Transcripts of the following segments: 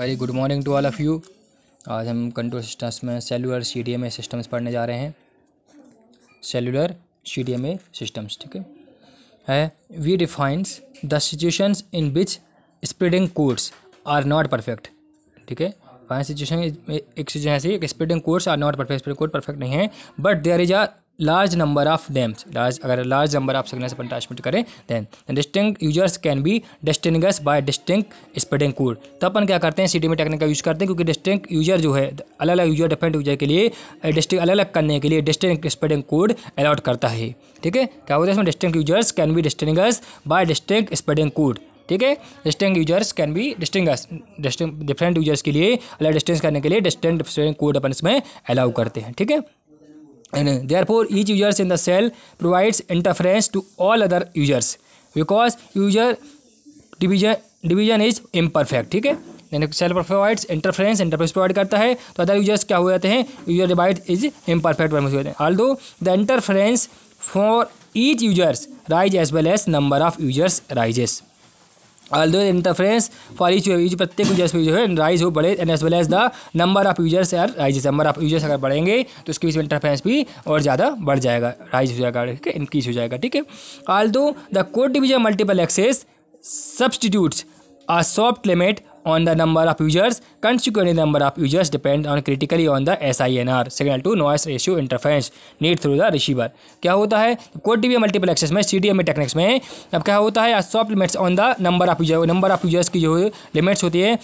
Very good morning to all of you आज हम control systems में cellular C D M A systems पढ़ने जा रहे हैं cellular C D M A systems ठीक है we defines the situations in which spreading codes are not perfect ठीक है फाइन सिचुएशन एक सिचुएशन ऐसी spreading codes are not perfect spreading code perfect नहीं है but there is are large number of dams large अगर large number of signals अपन transmit करें then distinct users can be distinct by distinct spreading code तो अपन क्या करते हैं सी में टेक्निक का यूज़ करते हैं क्योंकि डिस्टिंग यूजर जो है अलग अलग यूजर डिफरेंट यूजर के लिए डिस्टिंग अलग अलग करने के लिए डिस्टिंग स्प्रेडिंग कोड अलाउट करता है ठीक है क्या होता है इसमें distinct users can be distinct by distinct spreading code ठीक है distinct users can be distinguish distinct different users के लिए अलग डिस्टेंस करने के लिए स्पेडिंग कोड अपन इसमें अलाउ करते हैं ठीक है and therefore each users in the cell provides interference to all other users because user division division is imperfect ठीक है यानी cell provides interference interference provide करता है तो अदर यूजर्स क्या हो जाते हैं यूजर डिवाइड इज इम्परफेक्ट हो जाते हैं although the interference for each users rise as well as number of users rises although interference for each use प्रत्येक यूजर्स में जो है राइज हो बढ़े and as well as the number of users are rise number of users अगर बढ़ेंगे तो उसके बीच में इंटरफ्रेंस भी और ज़्यादा बढ़ जाएगा राइज हो जाएगा ठीक है इंक्रीज हो जाएगा ठीक है although the code division multiple access substitutes a soft limit on the number of users. Consequently, number of users depend on critically on the SINR signal to noise ratio interference need through the receiver. क्या होता है code TV multiplexes में सी D M techniques में अब क्या होता है soft limits on the number of user number of users की जो लिमिट्स होती है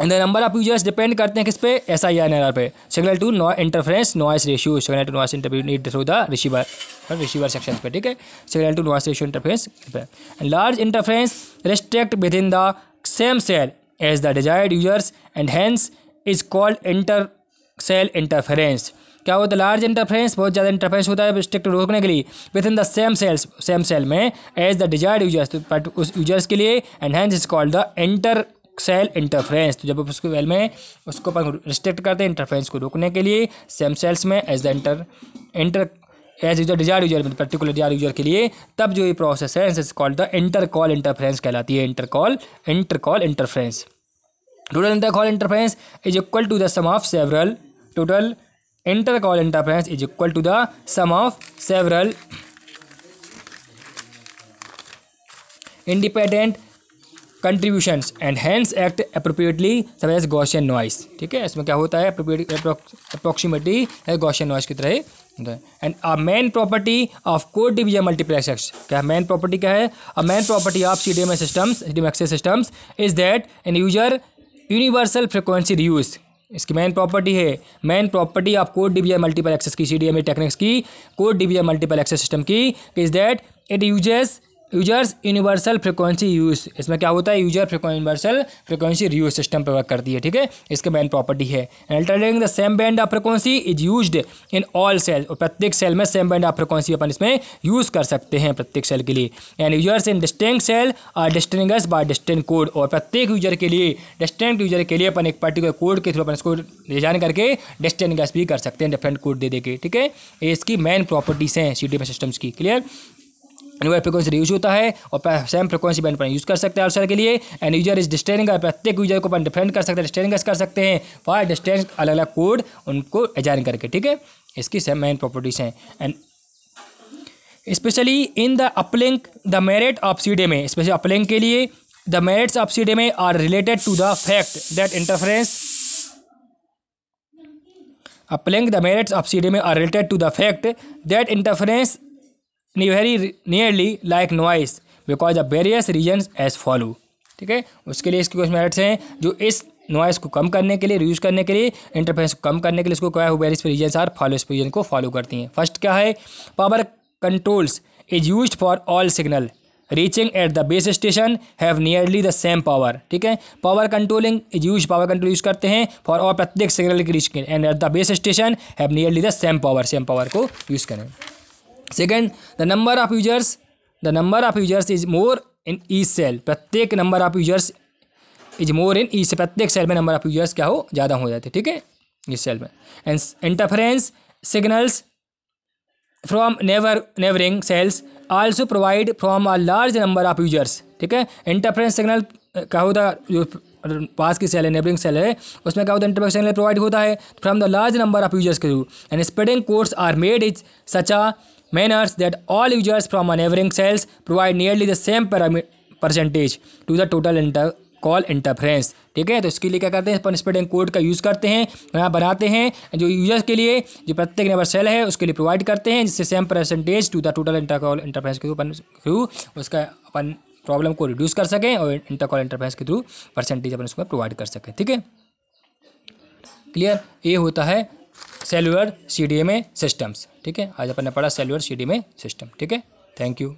and the number of users depend करते हैं किस पे एस आई एन आर पे signal to no interference noise ratio signal to noise need through the receiver receiver section पे ठीक है signal to noise ratio interference and large interference restrict within the same cell as the desired users and hence is called inter cell interference क्या होता है large interference बहुत ज़्यादा interference होता है स्ट्रिक्ट रोकने के लिए within the same cells same cell में as the desired users but उस यूजर्स के लिए and hence is called the inter cell interference तो जब आप उसको वेल में उसको अपन रिस्ट्रिक्ट करते हैं इंटरफेरेंस को रोकने के लिए सेम सेल्स में as the inter inter as user desire user particular desire user के लिए तब जो ये प्रोसेस है is called the inter cell interference कहलाती है inter cell inter cell interference total inter cell interference is equal to the sum of several total inter cell interference is equal to the sum of several independent contributions and hence act appropriately sub as Gaussian noise ठीक है इसमें क्या होता है approximately Gaussian noise की तरह and a main property of code division multiplex क्या main property क्या है a main property of C D M systems C D M access systems is that an user universal frequency reuse इसकी main प्रॉपर्टी है main property of code division multiple access की C D M techniques की code division multiple access system की is that it uses users universal frequency use इसमें क्या होता है user universal frequency reuse system पर वर्क करती है ठीक है इसके बैंड प्रॉपर्टी है alternating the same band of frequency is use in all cell और प्रत्येक सेल में सेम बैंड ऑफ फ्रिक्वेंसी अपन इसमें यूज कर सकते हैं प्रत्येक सेल के लिए and users in distinct cell are distinguish by distant code और प्रत्येक यूजर के लिए डिस्टेंट यूजर के लिए अपन एक पर्टिकुलर कोड के थ्रू अपन इसको डिजाइन करके डिस्टेंट भी कर सकते हैं डिफरेंट कोड दे दे के ठीक है इसकी मेन प्रॉपर्टीज हैं सी डी सिस्टम्स की क्लियर एनुअल फ्रिक्वेंसी यूज होता है और सेम फ्रिक्वेंसी बैंड पर यूज कर सकते हैं आउटसाइड के लिए एंड यूजर इज डिस्टेनिंग प्रत्येक यूजर को अपन डिफेंड कर सकते हैं डिस्टेनिंग कर सकते हैं फॉर डिस्टेंस अलग अलग कोड उनको एजाइन करके ठीक है इसकी सेम मेन प्रॉपर्टीज हैं and specially in the uplink the merit of CDMA specially uplink के लिए the merits of CDMA are related to the fact that interference uplink the merits of CDMA are related to the fact that interference very nearly like noise because of various reason as follow ठीक है उसके लिए इसके कुछ merits हैं जो इस noise को कम करने के लिए रिड्यूस करने के लिए इंटरफेस को कम करने के लिए इसको क्या है वेरियस रीजन आर फॉलो इस रीजन को फॉलो करती हैं फर्स्ट क्या है power controls is use for all signal reaching at the base station have nearly the same power ठीक है power controlling is use power control use करते हैं फॉर और प्रत्येक सिग्नल की reach and at the base station have nearly the same power same power को use करें second the number of users the number of users is more in each cell प्रत्येक number of users is more in each प्रत्येक cell में number of users क्या हो ज़्यादा हो जाते ठीक है इस सेल में and interference signals from neighbour neighbouring cells also provide from a large number of users ठीक है इंटरफ्रेंस सिग्नल क्या होता जो पास की सेल है नेबरिंग सेल है उसमें क्या होता है इंटरफ्रेंस सिग्नल प्रोवाइड होता है from the large number of users के through and spreading codes are made is such a manners that all users from a neighboring cells provide nearly the same percentage to the total inter cell interference ठीक है तो इसके लिए क्या करते हैं स्पेडिंग code का यूज़ करते हैं यहाँ बनाते हैं जो यूजर्स के लिए जो प्रत्येक नंबर सेल है उसके लिए प्रोवाइड करते हैं जिससे same percentage to the total inter cell interference के थ्रू उसका अपन प्रॉब्लम को रिड्यूस कर सकें और इंटर कॉल इंटरफ्रेंस के थ्रू परसेंटेज अपन उसको प्रोवाइड कर सकें ठीक है क्लियर ये होता है cellular C D M A systems ठीक है आज अपन ने पढ़ा cellular C D M A system ठीक है थैंक यू